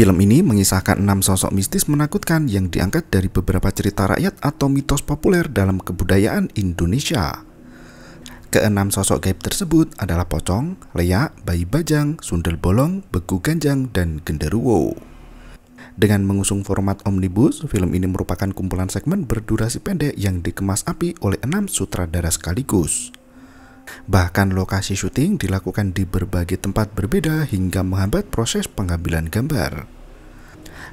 Film ini mengisahkan enam sosok mistis menakutkan yang diangkat dari beberapa cerita rakyat atau mitos populer dalam kebudayaan Indonesia. Keenam sosok gaib tersebut adalah pocong, leak, bayi bajang, sundel bolong, beku ganjang, dan genderuwo. Dengan mengusung format omnibus, film ini merupakan kumpulan segmen berdurasi pendek yang dikemas api oleh enam sutradara sekaligus. Bahkan lokasi syuting dilakukan di berbagai tempat berbeda hingga menghambat proses pengambilan gambar.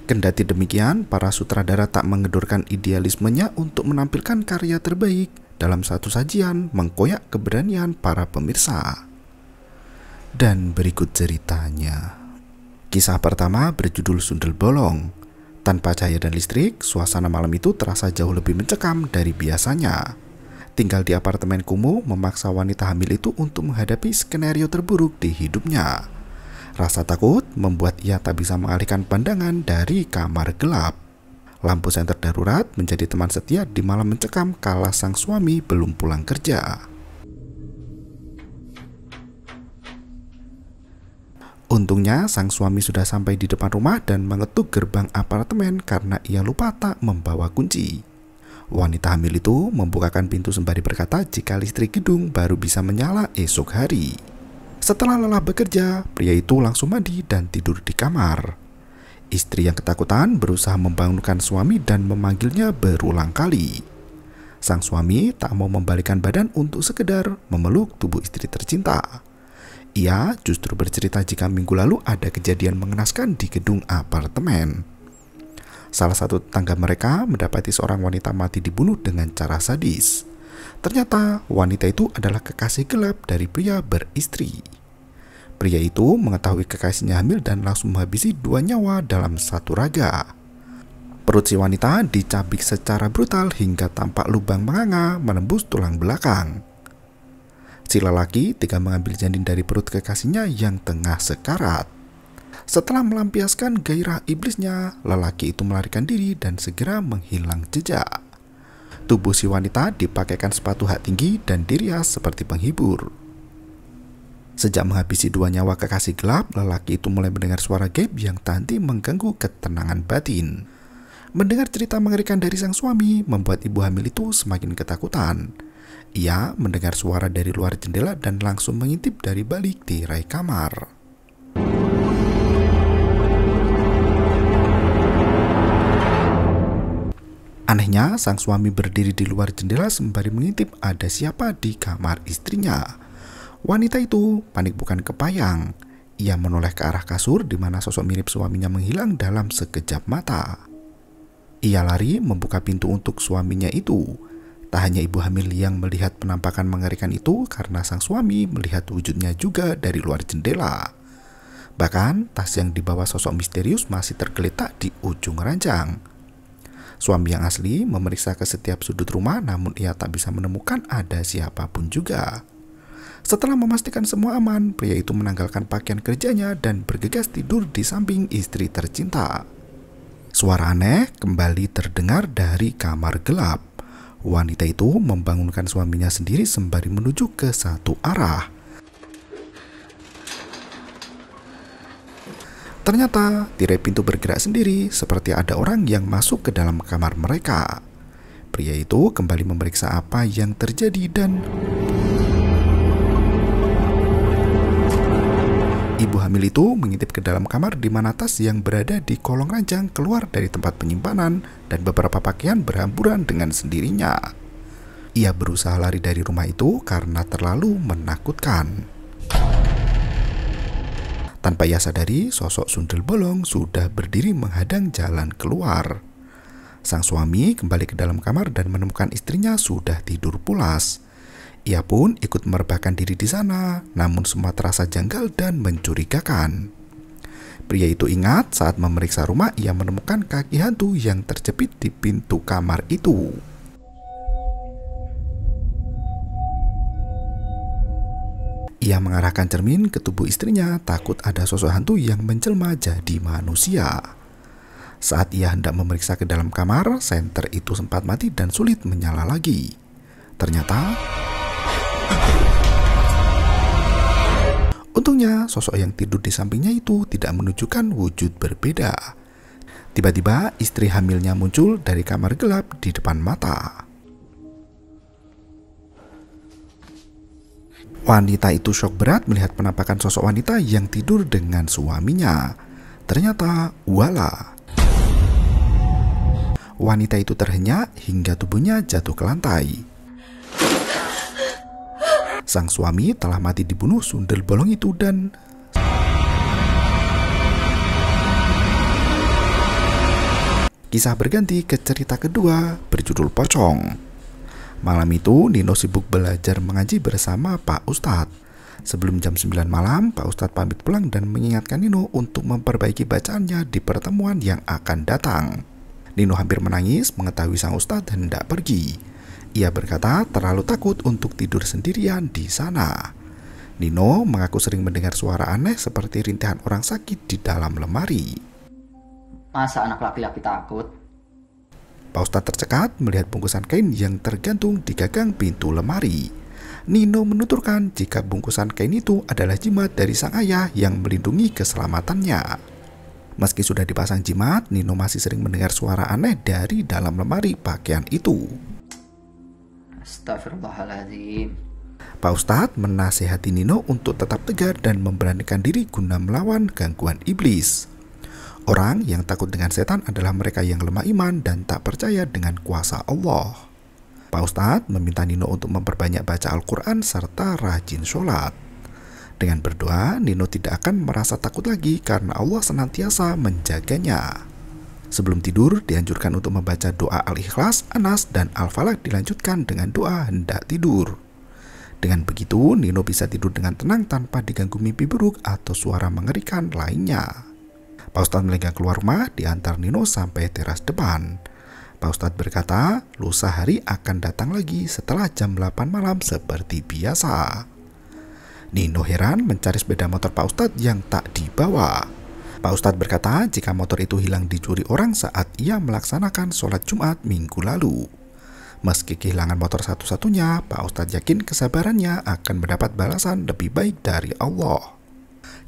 Kendati demikian, para sutradara tak mengedurkan idealismenya untuk menampilkan karya terbaik dalam satu sajian mengkoyak keberanian para pemirsa. Dan berikut ceritanya. Kisah pertama berjudul Sundel Bolong. Tanpa cahaya dan listrik, suasana malam itu terasa jauh lebih mencekam dari biasanya tinggal di apartemen kumuh memaksa wanita hamil itu untuk menghadapi skenario terburuk di hidupnya. Rasa takut membuat ia tak bisa mengalihkan pandangan dari kamar gelap. Lampu senter darurat menjadi teman setia di malam mencekam kala sang suami belum pulang kerja. Untungnya sang suami sudah sampai di depan rumah dan mengetuk gerbang apartemen karena ia lupa tak membawa kunci. Wanita hamil itu membukakan pintu sembari berkata jika listrik gedung baru bisa menyala esok hari. Setelah lelah bekerja, pria itu langsung mandi dan tidur di kamar. Istri yang ketakutan berusaha membangunkan suami dan memanggilnya berulang kali. Sang suami tak mau membalikan badan untuk sekedar memeluk tubuh istri tercinta. Ia justru bercerita jika minggu lalu ada kejadian mengenaskan di gedung apartemen. Salah satu tetangga mereka mendapati seorang wanita mati dibunuh dengan cara sadis. Ternyata wanita itu adalah kekasih gelap dari pria beristri. Pria itu mengetahui kekasihnya hamil dan langsung menghabisi dua nyawa dalam satu raga. Perut si wanita dicabik secara brutal hingga tampak lubang menganga menembus tulang belakang. Si lelaki tega mengambil janin dari perut kekasihnya yang tengah sekarat. Setelah melampiaskan gairah iblisnya, lelaki itu melarikan diri dan segera menghilang jejak. Tubuh si wanita dipakaikan sepatu hak tinggi dan dirias seperti penghibur. Sejak menghabisi dua nyawa kekasih gelap, lelaki itu mulai mendengar suara gaib yang tadi mengganggu ketenangan batin. Mendengar cerita mengerikan dari sang suami, membuat ibu hamil itu semakin ketakutan. Ia mendengar suara dari luar jendela dan langsung mengintip dari balik tirai kamar. Anehnya, sang suami berdiri di luar jendela sembari mengintip ada siapa di kamar istrinya. Wanita itu panik bukan kepayang. Ia menoleh ke arah kasur di mana sosok mirip suaminya menghilang dalam sekejap mata. Ia lari membuka pintu untuk suaminya itu. Tak hanya ibu hamil yang melihat penampakan mengerikan itu karena sang suami melihat wujudnya juga dari luar jendela. Bahkan tas yang dibawa sosok misterius masih tergeletak di ujung ranjang. Suami yang asli memeriksa ke setiap sudut rumah namun ia tak bisa menemukan ada siapapun juga. Setelah memastikan semua aman, pria itu menanggalkan pakaian kerjanya dan bergegas tidur di samping istri tercinta. Suara aneh kembali terdengar dari kamar gelap. Wanita itu membangunkan suaminya sendiri sembari menuju ke satu arah. Ternyata tirai pintu bergerak sendiri seperti ada orang yang masuk ke dalam kamar mereka. Pria itu kembali memeriksa apa yang terjadi dan Ibu hamil itu mengintip ke dalam kamar di mana tas yang berada di kolong ranjang keluar dari tempat penyimpanan dan beberapa pakaian berhamburan dengan sendirinya. Ia berusaha lari dari rumah itu karena terlalu menakutkan. Tanpa ia sadari, sosok sundel bolong sudah berdiri menghadang jalan keluar. Sang suami kembali ke dalam kamar dan menemukan istrinya sudah tidur pulas. Ia pun ikut merebahkan diri di sana, namun semua terasa janggal dan mencurigakan. Pria itu ingat saat memeriksa rumah ia menemukan kaki hantu yang terjepit di pintu kamar itu. Ia mengarahkan cermin ke tubuh istrinya takut ada sosok hantu yang menjelma jadi manusia. Saat ia hendak memeriksa ke dalam kamar, senter itu sempat mati dan sulit menyala lagi. Ternyata... Untungnya, sosok yang tidur di sampingnya itu tidak menunjukkan wujud berbeda. Tiba-tiba, istri hamilnya muncul dari kamar gelap di depan mata. Wanita itu shock berat melihat penampakan sosok wanita yang tidur dengan suaminya. Ternyata, wala. Wanita itu terhenyak hingga tubuhnya jatuh ke lantai. Sang suami telah mati dibunuh sundel bolong itu dan Kisah berganti ke cerita kedua berjudul Pocong. Malam itu Nino sibuk belajar mengaji bersama Pak Ustadz. Sebelum jam 9 malam, Pak Ustadz pamit pulang dan mengingatkan Nino untuk memperbaiki bacaannya di pertemuan yang akan datang. Nino hampir menangis mengetahui sang Ustadz hendak pergi. Ia berkata terlalu takut untuk tidur sendirian di sana. Nino mengaku sering mendengar suara aneh seperti rintihan orang sakit di dalam lemari. Masa anak laki-laki takut? Pak Ustadz tercekat melihat bungkusan kain yang tergantung di gagang pintu lemari. Nino menuturkan jika bungkusan kain itu adalah jimat dari sang ayah yang melindungi keselamatannya. Meski sudah dipasang jimat, Nino masih sering mendengar suara aneh dari dalam lemari pakaian itu. Astagfirullahaladzim. Pak Ustadz menasehati Nino untuk tetap tegar dan memberanikan diri guna melawan gangguan iblis. Orang yang takut dengan setan adalah mereka yang lemah iman dan tak percaya dengan kuasa Allah. Pak Ustadz meminta Nino untuk memperbanyak baca Al-Quran serta rajin sholat. Dengan berdoa, Nino tidak akan merasa takut lagi karena Allah senantiasa menjaganya. Sebelum tidur, dianjurkan untuk membaca doa Al-Ikhlas, Anas, dan Al-Falak dilanjutkan dengan doa hendak tidur. Dengan begitu, Nino bisa tidur dengan tenang tanpa diganggu mimpi buruk atau suara mengerikan lainnya. Pak Ustadz melenggang keluar rumah diantar Nino sampai teras depan. Pak Ustadz berkata, lusa hari akan datang lagi setelah jam 8 malam seperti biasa. Nino heran mencari sepeda motor Pak Ustadz yang tak dibawa. Pak Ustadz berkata jika motor itu hilang dicuri orang saat ia melaksanakan sholat Jumat minggu lalu. Meski kehilangan motor satu-satunya, Pak Ustadz yakin kesabarannya akan mendapat balasan lebih baik dari Allah.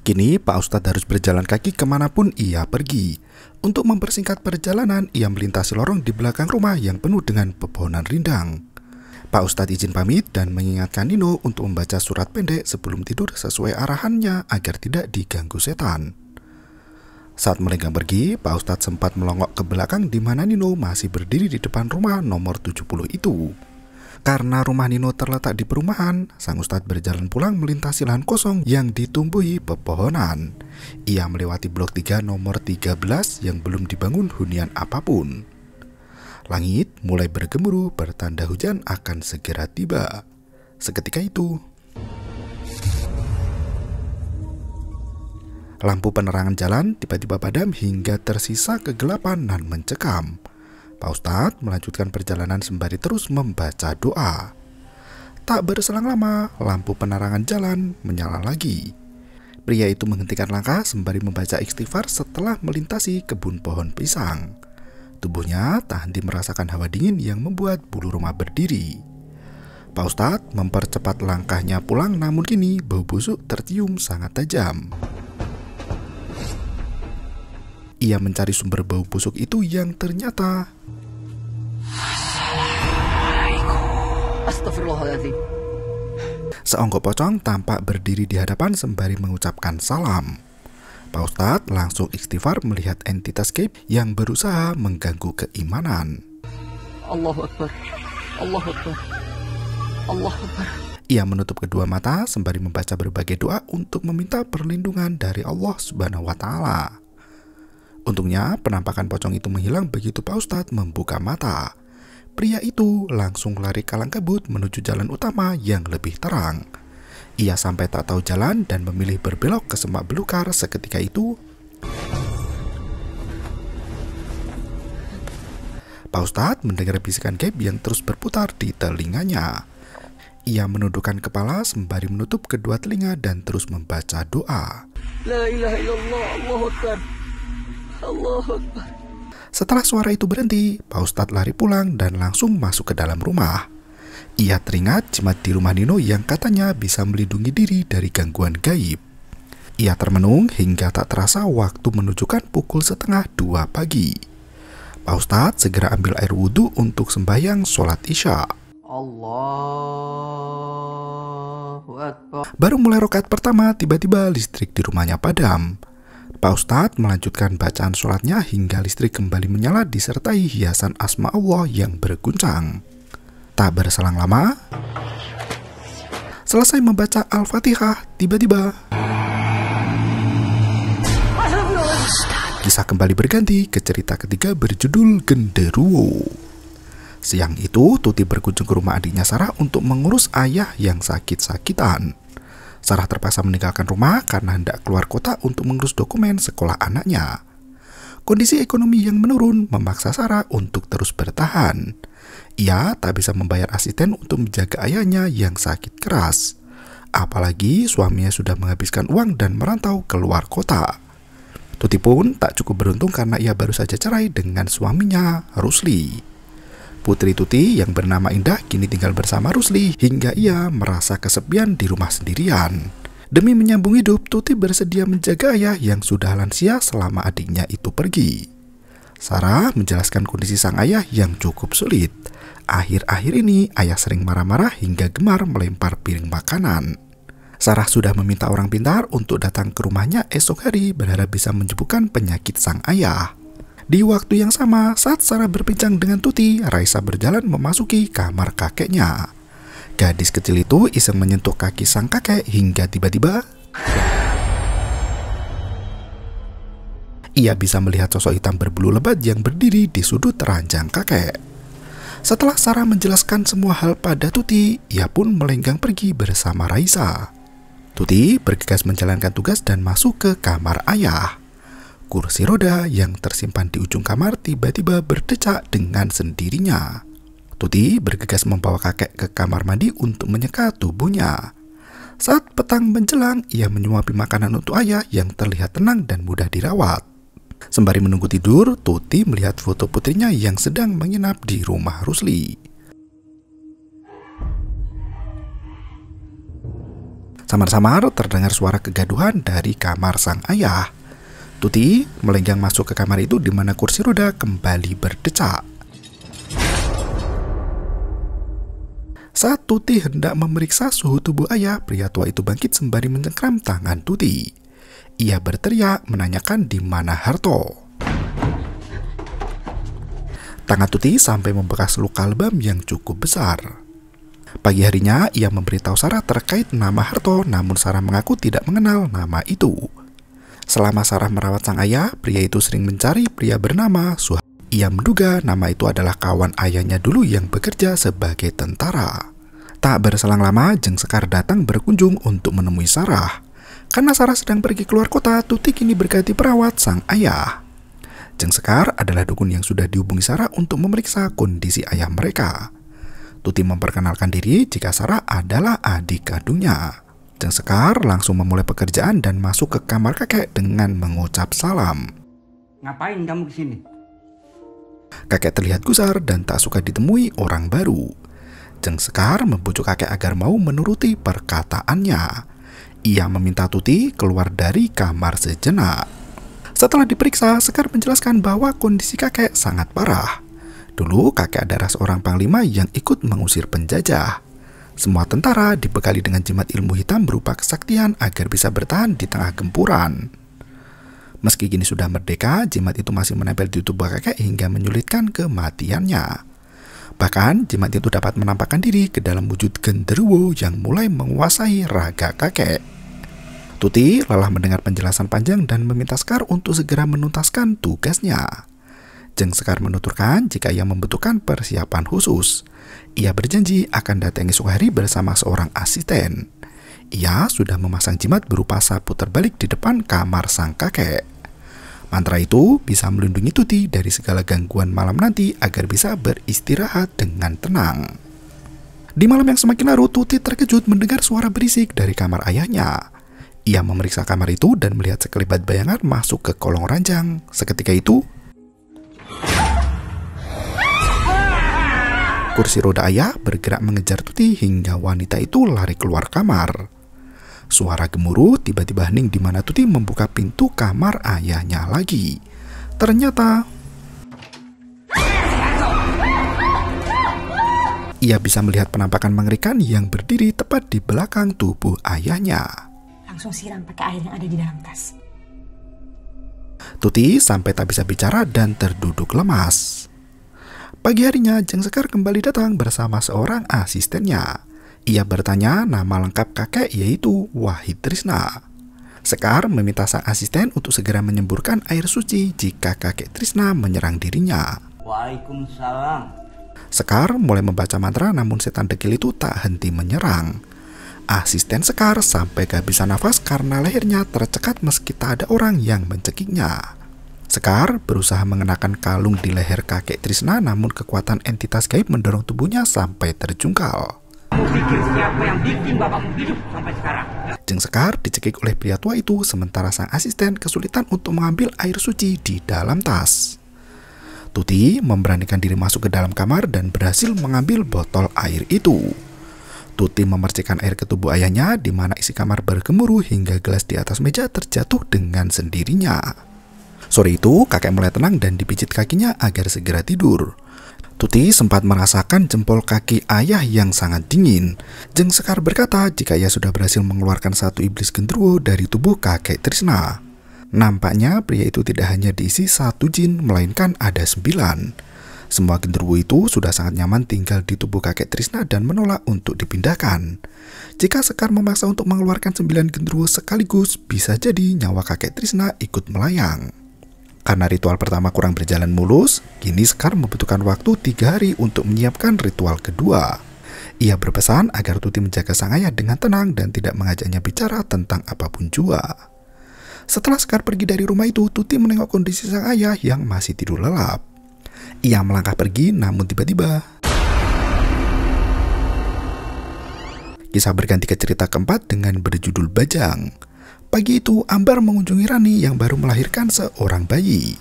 Kini Pak Ustadz harus berjalan kaki kemanapun ia pergi. Untuk mempersingkat perjalanan, ia melintasi lorong di belakang rumah yang penuh dengan pepohonan rindang. Pak Ustadz izin pamit dan mengingatkan Nino untuk membaca surat pendek sebelum tidur sesuai arahannya agar tidak diganggu setan. Saat melenggang pergi, Pak Ustadz sempat melongok ke belakang di mana Nino masih berdiri di depan rumah nomor 70 itu. Karena rumah Nino terletak di perumahan, sang ustadz berjalan pulang melintasi lahan kosong yang ditumbuhi pepohonan. Ia melewati blok 3 nomor 13 yang belum dibangun hunian apapun. Langit mulai bergemuruh bertanda hujan akan segera tiba. Seketika itu, Lampu penerangan jalan tiba-tiba padam hingga tersisa kegelapan dan mencekam. Pak Ustadz melanjutkan perjalanan sembari terus membaca doa. Tak berselang lama, lampu penerangan jalan menyala lagi. Pria itu menghentikan langkah sembari membaca istighfar setelah melintasi kebun pohon pisang. Tubuhnya tak henti merasakan hawa dingin yang membuat bulu rumah berdiri. Pak Ustadz mempercepat langkahnya pulang namun kini bau busuk tercium sangat tajam. Ia mencari sumber bau busuk itu yang ternyata Astagfirullahaladzim. Seonggok pocong tampak berdiri di hadapan sembari mengucapkan salam. Pak Ustadz langsung istighfar melihat entitas gaib yang berusaha mengganggu keimanan. Allahu Akbar. Allahu Akbar. Allahu Akbar. Ia menutup kedua mata sembari membaca berbagai doa untuk meminta perlindungan dari Allah Subhanahu wa taala. Untungnya penampakan pocong itu menghilang begitu Pak Ustadz membuka mata. Pria itu langsung lari kalang kabut menuju jalan utama yang lebih terang. Ia sampai tak tahu jalan dan memilih berbelok ke semak belukar seketika itu. Pak Ustadz mendengar bisikan Gap yang terus berputar di telinganya. Ia menundukkan kepala sembari menutup kedua telinga dan terus membaca doa. La ilaha illallah, Allah setelah suara itu berhenti, Pak Ustadz lari pulang dan langsung masuk ke dalam rumah. Ia teringat jimat di rumah Nino yang katanya bisa melindungi diri dari gangguan gaib. Ia termenung hingga tak terasa waktu menunjukkan pukul setengah dua pagi. Pak Ustadz segera ambil air wudhu untuk sembahyang sholat isya. Allah, Baru mulai rokat pertama, tiba-tiba listrik di rumahnya padam. Pak Ustadz melanjutkan bacaan sholatnya hingga listrik kembali menyala disertai hiasan asma Allah yang berguncang. Tak berselang lama, selesai membaca Al-Fatihah, tiba-tiba kisah kembali berganti ke cerita ketiga berjudul Genderuwo. Siang itu, Tuti berkunjung ke rumah adiknya Sarah untuk mengurus ayah yang sakit-sakitan. Sarah terpaksa meninggalkan rumah karena hendak keluar kota untuk mengurus dokumen sekolah anaknya. Kondisi ekonomi yang menurun memaksa Sarah untuk terus bertahan. Ia tak bisa membayar asisten untuk menjaga ayahnya yang sakit keras. Apalagi suaminya sudah menghabiskan uang dan merantau keluar kota. Tuti pun tak cukup beruntung karena ia baru saja cerai dengan suaminya, Rusli. Putri Tuti yang bernama Indah kini tinggal bersama Rusli hingga ia merasa kesepian di rumah sendirian. Demi menyambung hidup, Tuti bersedia menjaga ayah yang sudah lansia selama adiknya itu pergi. Sarah menjelaskan kondisi sang ayah yang cukup sulit. Akhir-akhir ini, ayah sering marah-marah hingga gemar melempar piring makanan. Sarah sudah meminta orang pintar untuk datang ke rumahnya esok hari berharap bisa menyembuhkan penyakit sang ayah. Di waktu yang sama, saat Sarah berbincang dengan Tuti, Raisa berjalan memasuki kamar kakeknya. Gadis kecil itu iseng menyentuh kaki sang kakek hingga tiba-tiba ia bisa melihat sosok hitam berbulu lebat yang berdiri di sudut ranjang kakek. Setelah Sarah menjelaskan semua hal pada Tuti, ia pun melenggang pergi bersama Raisa. Tuti bergegas menjalankan tugas dan masuk ke kamar ayah kursi roda yang tersimpan di ujung kamar tiba-tiba berdecak dengan sendirinya. Tuti bergegas membawa kakek ke kamar mandi untuk menyeka tubuhnya. Saat petang menjelang, ia menyuapi makanan untuk ayah yang terlihat tenang dan mudah dirawat. Sembari menunggu tidur, Tuti melihat foto putrinya yang sedang menginap di rumah Rusli. Samar-samar terdengar suara kegaduhan dari kamar sang ayah. Tuti melenggang masuk ke kamar itu di mana kursi roda kembali berdecak. Saat Tuti hendak memeriksa suhu tubuh ayah, pria tua itu bangkit sembari mencengkram tangan Tuti. Ia berteriak menanyakan di mana Harto. Tangan Tuti sampai membekas luka lebam yang cukup besar. Pagi harinya, ia memberitahu Sarah terkait nama Harto, namun Sarah mengaku tidak mengenal nama itu. Selama Sarah merawat sang ayah, pria itu sering mencari pria bernama Suha. Ia menduga nama itu adalah kawan ayahnya dulu yang bekerja sebagai tentara. Tak berselang lama, Jeng Sekar datang berkunjung untuk menemui Sarah. Karena Sarah sedang pergi keluar kota, Tuti kini berganti perawat sang ayah. Jeng Sekar adalah dukun yang sudah dihubungi Sarah untuk memeriksa kondisi ayah mereka. Tuti memperkenalkan diri jika Sarah adalah adik kandungnya. Jeng Sekar langsung memulai pekerjaan dan masuk ke kamar kakek dengan mengucap salam. Ngapain kamu ke sini? Kakek terlihat gusar dan tak suka ditemui orang baru. Jeng Sekar membujuk kakek agar mau menuruti perkataannya. Ia meminta Tuti keluar dari kamar sejenak. Setelah diperiksa, Sekar menjelaskan bahwa kondisi kakek sangat parah. Dulu kakek adalah seorang panglima yang ikut mengusir penjajah. Semua tentara dibekali dengan jimat ilmu hitam berupa kesaktian agar bisa bertahan di tengah gempuran. Meski kini sudah merdeka, jimat itu masih menempel di tubuh kakek hingga menyulitkan kematiannya. Bahkan, jimat itu dapat menampakkan diri ke dalam wujud genderuwo yang mulai menguasai raga kakek. Tuti lelah mendengar penjelasan panjang dan meminta Scar untuk segera menuntaskan tugasnya. Jeng Scar menuturkan jika ia membutuhkan persiapan khusus. Ia berjanji akan datangi suatu hari bersama seorang asisten. Ia sudah memasang jimat berupa sapu terbalik di depan kamar sang kakek. Mantra itu bisa melindungi Tuti dari segala gangguan malam nanti agar bisa beristirahat dengan tenang. Di malam yang semakin larut, Tuti terkejut mendengar suara berisik dari kamar ayahnya. Ia memeriksa kamar itu dan melihat sekelibat bayangan masuk ke kolong ranjang. Seketika itu, kursi roda ayah bergerak mengejar Tuti hingga wanita itu lari keluar kamar. Suara gemuruh tiba-tiba hening di mana Tuti membuka pintu kamar ayahnya lagi. Ternyata ia bisa melihat penampakan mengerikan yang berdiri tepat di belakang tubuh ayahnya. Langsung siram pakai air yang ada di dalam tas. Tuti sampai tak bisa bicara dan terduduk lemas. Pagi harinya, Jeng Sekar kembali datang bersama seorang asistennya. Ia bertanya nama lengkap kakek yaitu Wahid Trisna. Sekar meminta sang asisten untuk segera menyemburkan air suci jika kakek Trisna menyerang dirinya. Waalaikumsalam. Sekar mulai membaca mantra namun setan dekil itu tak henti menyerang. Asisten Sekar sampai kehabisan nafas karena lehernya tercekat meski tak ada orang yang mencekiknya. Sekar berusaha mengenakan kalung di leher kakek Trisna namun kekuatan entitas gaib mendorong tubuhnya sampai terjungkal. Jeng Sekar dicekik oleh pria tua itu sementara sang asisten kesulitan untuk mengambil air suci di dalam tas. Tuti memberanikan diri masuk ke dalam kamar dan berhasil mengambil botol air itu. Tuti memercikan air ke tubuh ayahnya di mana isi kamar bergemuruh hingga gelas di atas meja terjatuh dengan sendirinya. Sore itu, kakek mulai tenang dan dipijit kakinya agar segera tidur. Tuti sempat merasakan jempol kaki ayah yang sangat dingin. Jeng Sekar berkata jika ia sudah berhasil mengeluarkan satu iblis gendruwo dari tubuh kakek Trisna. Nampaknya pria itu tidak hanya diisi satu jin, melainkan ada sembilan. Semua genderuwo itu sudah sangat nyaman tinggal di tubuh kakek Trisna dan menolak untuk dipindahkan. Jika Sekar memaksa untuk mengeluarkan sembilan genderuwo sekaligus, bisa jadi nyawa kakek Trisna ikut melayang. Karena ritual pertama kurang berjalan mulus, kini Scar membutuhkan waktu tiga hari untuk menyiapkan ritual kedua. Ia berpesan agar Tuti menjaga sang ayah dengan tenang dan tidak mengajaknya bicara tentang apapun juga. Setelah Scar pergi dari rumah itu, Tuti menengok kondisi sang ayah yang masih tidur lelap. Ia melangkah pergi namun tiba-tiba... Kisah berganti ke cerita keempat dengan berjudul Bajang. Pagi itu, Ambar mengunjungi Rani yang baru melahirkan seorang bayi.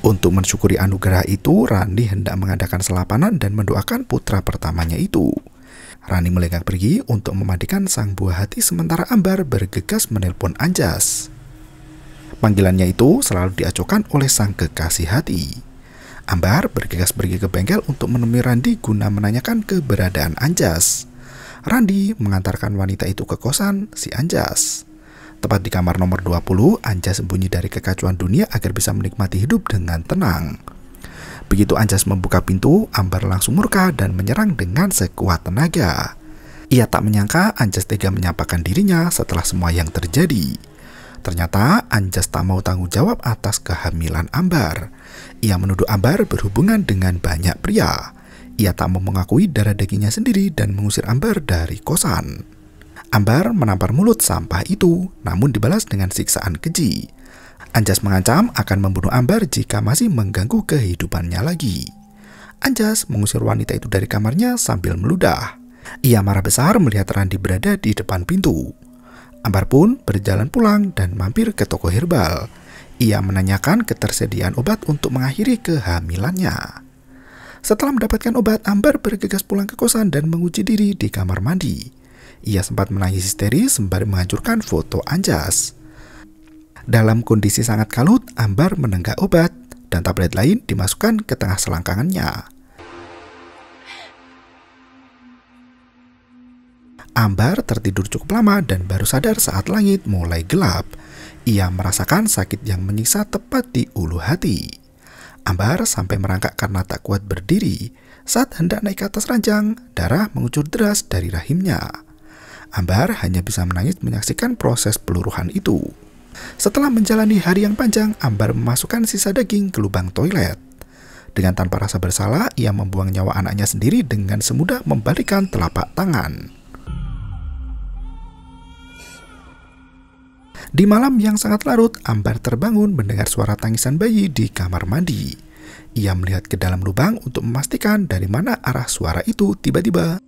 Untuk mensyukuri anugerah itu, Rani hendak mengadakan selapanan dan mendoakan putra pertamanya itu. Rani melenggang pergi untuk memandikan sang buah hati sementara Ambar bergegas menelpon Anjas. Panggilannya itu selalu diacokan oleh sang kekasih hati. Ambar bergegas pergi ke bengkel untuk menemui Randi guna menanyakan keberadaan Anjas. Randi mengantarkan wanita itu ke kosan si Anjas. Tepat di kamar nomor 20, Anjas sembunyi dari kekacauan dunia agar bisa menikmati hidup dengan tenang. Begitu Anjas membuka pintu, Ambar langsung murka dan menyerang dengan sekuat tenaga. Ia tak menyangka Anjas tega menyampaikan dirinya setelah semua yang terjadi. Ternyata Anjas tak mau tanggung jawab atas kehamilan Ambar. Ia menuduh Ambar berhubungan dengan banyak pria. Ia tak mau mengakui darah dagingnya sendiri dan mengusir Ambar dari kosan. Ambar menampar mulut sampah itu, namun dibalas dengan siksaan keji. Anjas mengancam akan membunuh Ambar jika masih mengganggu kehidupannya lagi. Anjas mengusir wanita itu dari kamarnya sambil meludah. Ia marah besar melihat Randi berada di depan pintu. Ambar pun berjalan pulang dan mampir ke toko herbal. Ia menanyakan ketersediaan obat untuk mengakhiri kehamilannya. Setelah mendapatkan obat, Ambar bergegas pulang ke kosan dan menguji diri di kamar mandi. Ia sempat menangis histeris sembari menghancurkan foto Anjas. Dalam kondisi sangat kalut, Ambar menenggak obat dan tablet lain dimasukkan ke tengah selangkangannya. Ambar tertidur cukup lama dan baru sadar saat langit mulai gelap. Ia merasakan sakit yang menyiksa tepat di ulu hati. Ambar sampai merangkak karena tak kuat berdiri. Saat hendak naik ke atas ranjang, darah mengucur deras dari rahimnya. Ambar hanya bisa menangis menyaksikan proses peluruhan itu. Setelah menjalani hari yang panjang, Ambar memasukkan sisa daging ke lubang toilet. Dengan tanpa rasa bersalah, ia membuang nyawa anaknya sendiri dengan semudah membalikan telapak tangan. Di malam yang sangat larut, Ambar terbangun mendengar suara tangisan bayi di kamar mandi. Ia melihat ke dalam lubang untuk memastikan dari mana arah suara itu tiba-tiba.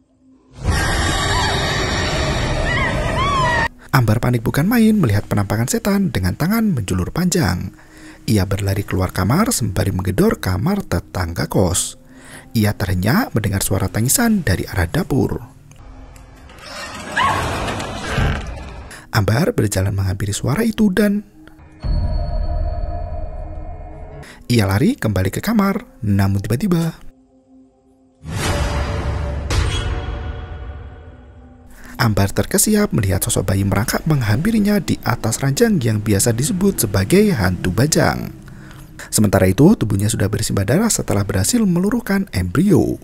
Ambar panik bukan main melihat penampakan setan dengan tangan menjulur panjang. Ia berlari keluar kamar sembari menggedor kamar tetangga kos. Ia terhenyak mendengar suara tangisan dari arah dapur. Ambar berjalan menghampiri suara itu dan ia lari kembali ke kamar, namun tiba-tiba Ambar terkesiap melihat sosok bayi merangkak menghampirinya di atas ranjang yang biasa disebut sebagai hantu bajang. Sementara itu, tubuhnya sudah bersimbah darah setelah berhasil meluruhkan embrio.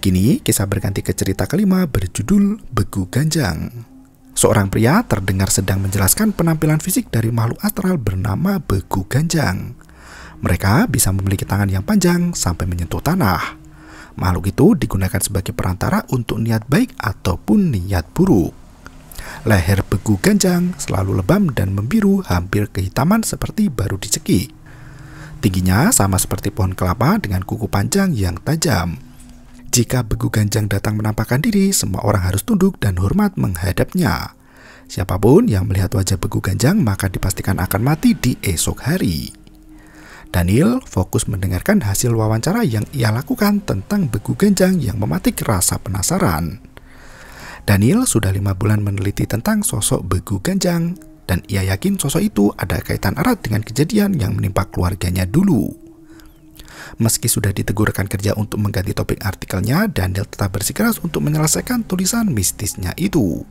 Kini, kisah berganti ke cerita kelima berjudul Begu Ganjang. Seorang pria terdengar sedang menjelaskan penampilan fisik dari makhluk astral bernama Begu Ganjang. Mereka bisa memiliki tangan yang panjang sampai menyentuh tanah. Makhluk itu digunakan sebagai perantara untuk niat baik ataupun niat buruk. Leher beku ganjang, selalu lebam dan membiru hampir kehitaman seperti baru dicekik. Tingginya sama seperti pohon kelapa dengan kuku panjang yang tajam. Jika begu ganjang datang menampakkan diri, semua orang harus tunduk dan hormat menghadapnya. Siapapun yang melihat wajah begu ganjang maka dipastikan akan mati di esok hari. Daniel fokus mendengarkan hasil wawancara yang ia lakukan tentang beku genjang yang mematik rasa penasaran. Daniel sudah lima bulan meneliti tentang sosok beku genjang dan ia yakin sosok itu ada kaitan erat dengan kejadian yang menimpa keluarganya dulu. Meski sudah ditegurkan kerja untuk mengganti topik artikelnya, Daniel tetap bersikeras untuk menyelesaikan tulisan mistisnya itu.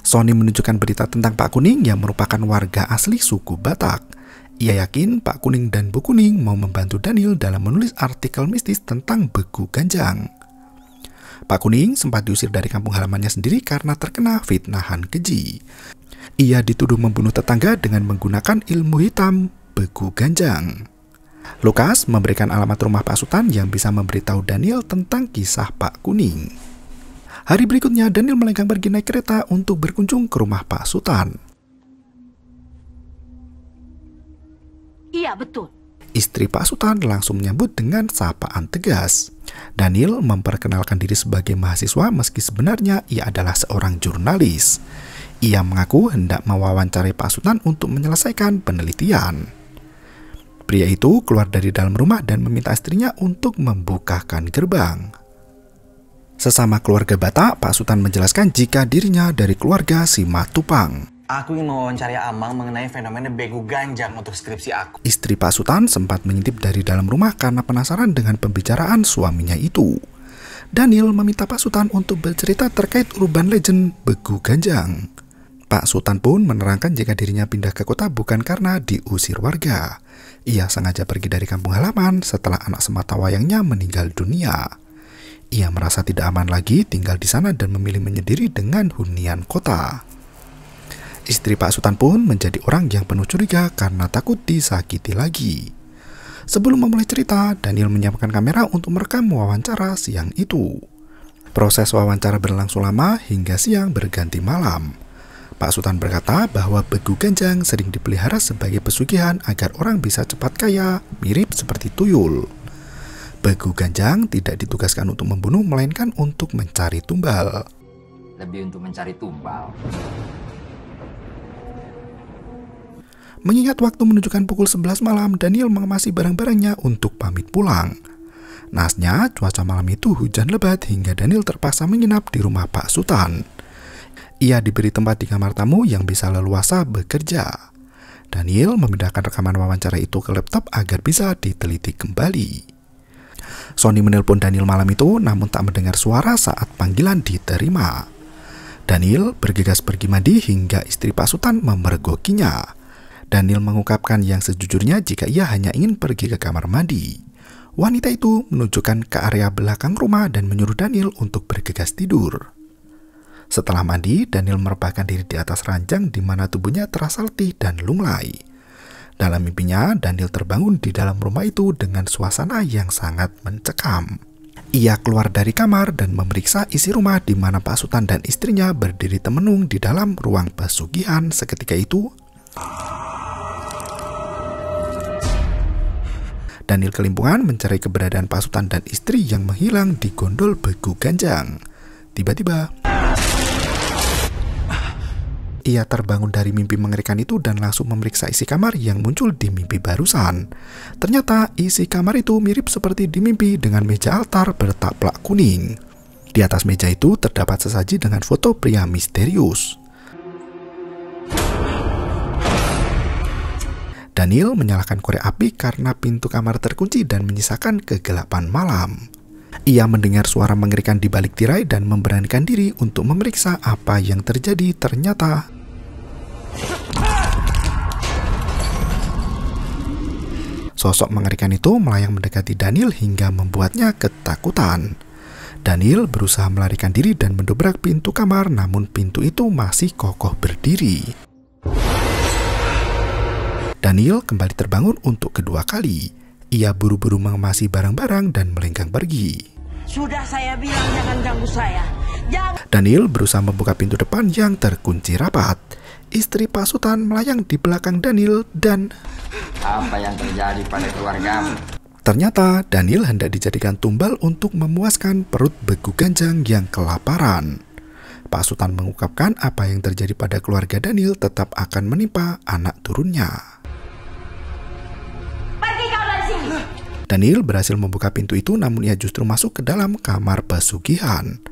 Sony menunjukkan berita tentang Pak Kuning yang merupakan warga asli suku Batak. Ia yakin Pak Kuning dan Bu Kuning mau membantu Daniel dalam menulis artikel mistis tentang Beku Ganjang. Pak Kuning sempat diusir dari kampung halamannya sendiri karena terkena fitnahan keji. Ia dituduh membunuh tetangga dengan menggunakan ilmu hitam Beku Ganjang. Lukas memberikan alamat rumah Pak Sutan yang bisa memberitahu Daniel tentang kisah Pak Kuning. Hari berikutnya, Daniel melenggang pergi naik kereta untuk berkunjung ke rumah Pak Sutan. Iya, betul. Istri Pak Sutan langsung menyambut dengan sapaan tegas. Daniel memperkenalkan diri sebagai mahasiswa meski sebenarnya ia adalah seorang jurnalis. Ia mengaku hendak mewawancari Pak Sutan untuk menyelesaikan penelitian. Pria itu keluar dari dalam rumah dan meminta istrinya untuk membukakan gerbang. Sesama keluarga Batak, Pak Sutan menjelaskan jika dirinya dari keluarga Simatupang. Aku ingin mewawancarai Amang mengenai fenomena begu ganjang untuk skripsi aku. Istri Pak Sutan sempat mengintip dari dalam rumah karena penasaran dengan pembicaraan suaminya itu. Daniel meminta Pak Sutan untuk bercerita terkait urban legend begu ganjang. Pak Sutan pun menerangkan jika dirinya pindah ke kota bukan karena diusir warga. Ia sengaja pergi dari kampung halaman setelah anak semata wayangnya meninggal dunia. Ia merasa tidak aman lagi tinggal di sana dan memilih menyendiri dengan hunian kota. Istri Pak Sultan pun menjadi orang yang penuh curiga karena takut disakiti lagi. Sebelum memulai cerita, Daniel menyiapkan kamera untuk merekam wawancara siang itu. Proses wawancara berlangsung lama hingga siang berganti malam. Pak Sultan berkata bahwa begu ganjang sering dipelihara sebagai pesugihan agar orang bisa cepat kaya, mirip seperti tuyul. Begu ganjang tidak ditugaskan untuk membunuh, melainkan untuk mencari tumbal. Lebih untuk mencari tumbal. Mengingat waktu menunjukkan pukul 11 malam, Daniel mengemasi barang-barangnya untuk pamit pulang. Nasnya, cuaca malam itu hujan lebat hingga Daniel terpaksa menginap di rumah Pak Sultan. Ia diberi tempat di kamar tamu yang bisa leluasa bekerja. Daniel memindahkan rekaman wawancara itu ke laptop agar bisa diteliti kembali. Sony menelpon Daniel malam itu namun tak mendengar suara saat panggilan diterima. Daniel bergegas pergi mandi hingga istri Pak Sultan memergokinya. Daniel mengungkapkan yang sejujurnya jika ia hanya ingin pergi ke kamar mandi. Wanita itu menunjukkan ke area belakang rumah dan menyuruh Daniel untuk bergegas tidur. Setelah mandi, Daniel merebahkan diri di atas ranjang di mana tubuhnya terasa letih dan lunglai. Dalam mimpinya, Daniel terbangun di dalam rumah itu dengan suasana yang sangat mencekam. Ia keluar dari kamar dan memeriksa isi rumah di mana Pak Sutan dan istrinya berdiri temenung di dalam ruang pesugihan seketika itu. Daniel kelimpungan mencari keberadaan pasutan dan istri yang menghilang di gondol begu ganjang. Tiba-tiba, ia terbangun dari mimpi mengerikan itu dan langsung memeriksa isi kamar yang muncul di mimpi barusan. Ternyata isi kamar itu mirip seperti di mimpi dengan meja altar bertaplak kuning. Di atas meja itu terdapat sesaji dengan foto pria misterius. Daniel menyalakan korek api karena pintu kamar terkunci dan menyisakan kegelapan malam. Ia mendengar suara mengerikan di balik tirai dan memberanikan diri untuk memeriksa apa yang terjadi. Ternyata sosok mengerikan itu melayang mendekati Daniel hingga membuatnya ketakutan. Daniel berusaha melarikan diri dan mendobrak pintu kamar, namun pintu itu masih kokoh berdiri. Daniel kembali terbangun untuk kedua kali. Ia buru-buru mengemasi barang-barang dan melenggang pergi. Sudah saya bilang jangan ganggu saya. Jangan... Daniel berusaha membuka pintu depan yang terkunci rapat. Istri pasutan melayang di belakang Daniel dan... Apa yang terjadi pada keluarga? Ternyata Daniel hendak dijadikan tumbal untuk memuaskan perut beku ganjang yang kelaparan. Pak Sultan mengungkapkan apa yang terjadi pada keluarga Daniel tetap akan menimpa anak turunnya. Daniel berhasil membuka pintu itu namun ia justru masuk ke dalam kamar pesugihan.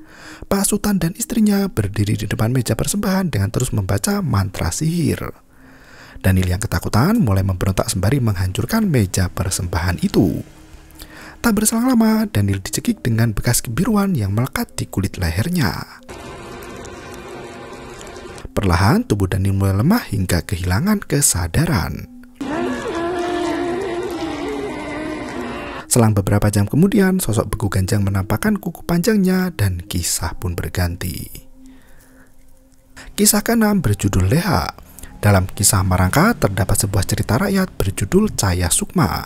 Pak Sultan dan istrinya berdiri di depan meja persembahan dengan terus membaca mantra sihir. Daniel yang ketakutan mulai memberontak sembari menghancurkan meja persembahan itu. Tak berselang lama, Daniel dicekik dengan bekas kebiruan yang melekat di kulit lehernya. Perlahan tubuh Daniel mulai lemah hingga kehilangan kesadaran. Selang beberapa jam kemudian, sosok beku ganjang menampakkan kuku panjangnya dan kisah pun berganti. Kisah ke ke-6 berjudul Leha. Dalam kisah Marangka terdapat sebuah cerita rakyat berjudul Caya Sukma.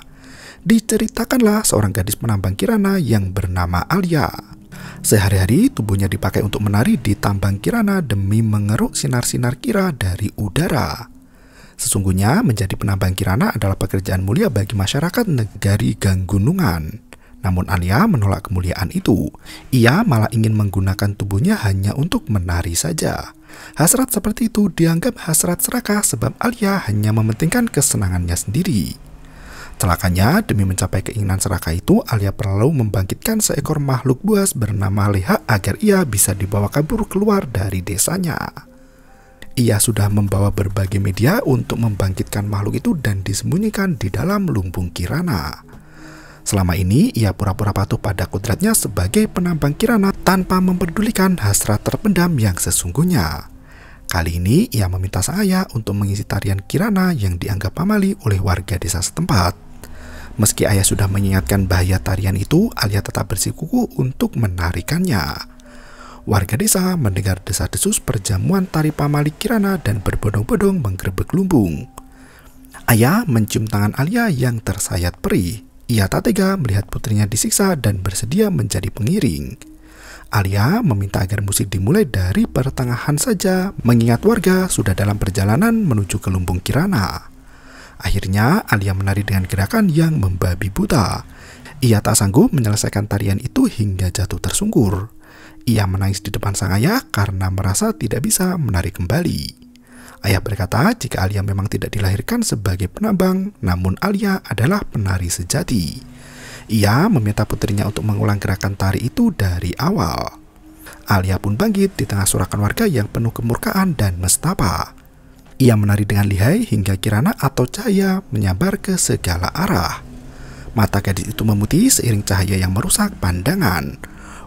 Diceritakanlah seorang gadis penambang kirana yang bernama Alia. Sehari-hari tubuhnya dipakai untuk menari di tambang kirana demi mengeruk sinar-sinar kira dari udara. Sesungguhnya menjadi penambang kirana adalah pekerjaan mulia bagi masyarakat negari Ganggunungan. Namun Alia menolak kemuliaan itu. Ia malah ingin menggunakan tubuhnya hanya untuk menari saja. Hasrat seperti itu dianggap hasrat serakah sebab Alia hanya mementingkan kesenangannya sendiri. Celakanya, demi mencapai keinginan serakah itu, Alia perlu membangkitkan seekor makhluk buas bernama Leha agar ia bisa dibawa kabur keluar dari desanya. Ia sudah membawa berbagai media untuk membangkitkan makhluk itu dan disembunyikan di dalam lumbung Kirana. Selama ini, ia pura-pura patuh pada kudratnya sebagai penambang Kirana tanpa memperdulikan hasrat terpendam yang sesungguhnya. Kali ini, ia meminta sang ayah untuk mengisi tarian Kirana yang dianggap pamali oleh warga desa setempat. Meski ayah sudah mengingatkan bahaya tarian itu, Alia tetap bersikuku untuk menarikannya. Warga desa mendengar desa-desus perjamuan tari pamali kirana dan berbondong-bondong menggerebek lumbung. Ayah mencium tangan Alia yang tersayat perih. Ia tak tega melihat putrinya disiksa dan bersedia menjadi pengiring. Alia meminta agar musik dimulai dari pertengahan saja, mengingat warga sudah dalam perjalanan menuju ke lumbung Kirana. Akhirnya, Alia menari dengan gerakan yang membabi buta. Ia tak sanggup menyelesaikan tarian itu hingga jatuh tersungkur. Ia menangis di depan sang ayah karena merasa tidak bisa menari kembali. Ayah berkata jika Alia memang tidak dilahirkan sebagai penambang, namun Alia adalah penari sejati. Ia meminta putrinya untuk mengulang gerakan tari itu dari awal. Alia pun bangkit di tengah sorakan warga yang penuh kemurkaan dan mestapa. Ia menari dengan lihai hingga kirana atau cahaya menyambar ke segala arah. Mata gadis itu memutih seiring cahaya yang merusak pandangan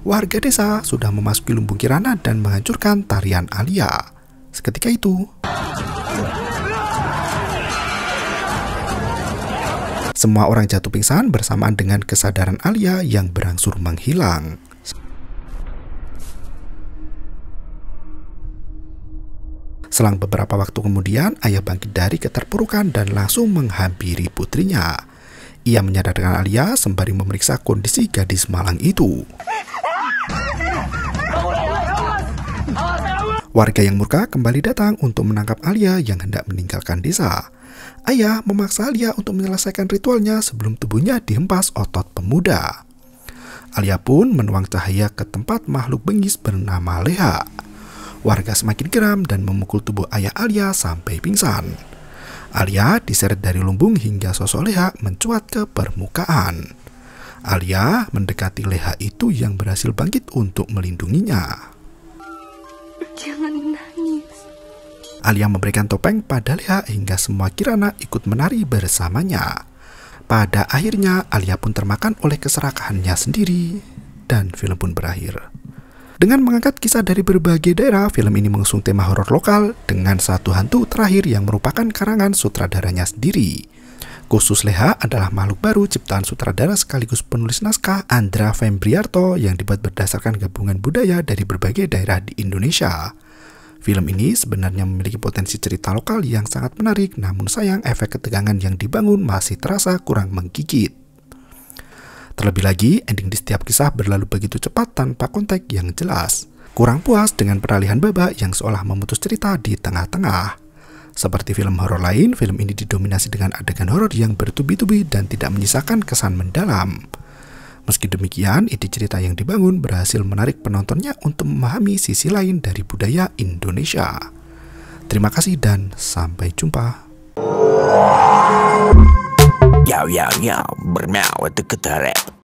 warga desa sudah memasuki lumbung Kirana dan menghancurkan tarian Alia. Seketika itu, semua orang jatuh pingsan bersamaan dengan kesadaran Alia yang berangsur menghilang. Selang beberapa waktu kemudian, ayah bangkit dari keterpurukan dan langsung menghampiri putrinya. Ia menyadarkan Alia sembari memeriksa kondisi gadis malang itu. Warga yang murka kembali datang untuk menangkap Alia yang hendak meninggalkan desa. Ayah memaksa Alia untuk menyelesaikan ritualnya sebelum tubuhnya dihempas otot pemuda. Alia pun menuang cahaya ke tempat makhluk bengis bernama Leha. Warga semakin geram dan memukul tubuh ayah Alia sampai pingsan. Alia diseret dari lumbung hingga sosok Leha mencuat ke permukaan. Alia mendekati Leha itu yang berhasil bangkit untuk melindunginya. Jangan nangis. Alia memberikan topeng pada Leha hingga semua Kirana ikut menari bersamanya. Pada akhirnya Alia pun termakan oleh keserakahannya sendiri dan film pun berakhir. Dengan mengangkat kisah dari berbagai daerah, film ini mengusung tema horor lokal dengan satu hantu terakhir yang merupakan karangan sutradaranya sendiri. Khusus Leha adalah makhluk baru ciptaan sutradara sekaligus penulis naskah Andra Fembriarto yang dibuat berdasarkan gabungan budaya dari berbagai daerah di Indonesia. Film ini sebenarnya memiliki potensi cerita lokal yang sangat menarik, namun sayang efek ketegangan yang dibangun masih terasa kurang menggigit. Terlebih lagi, ending di setiap kisah berlalu begitu cepat tanpa konteks yang jelas. Kurang puas dengan peralihan babak yang seolah memutus cerita di tengah-tengah. Seperti film horor lain, film ini didominasi dengan adegan horor yang bertubi-tubi dan tidak menyisakan kesan mendalam. Meski demikian, ide cerita yang dibangun berhasil menarik penontonnya untuk memahami sisi lain dari budaya Indonesia. Terima kasih dan sampai jumpa. Yo yo yo, bermau itu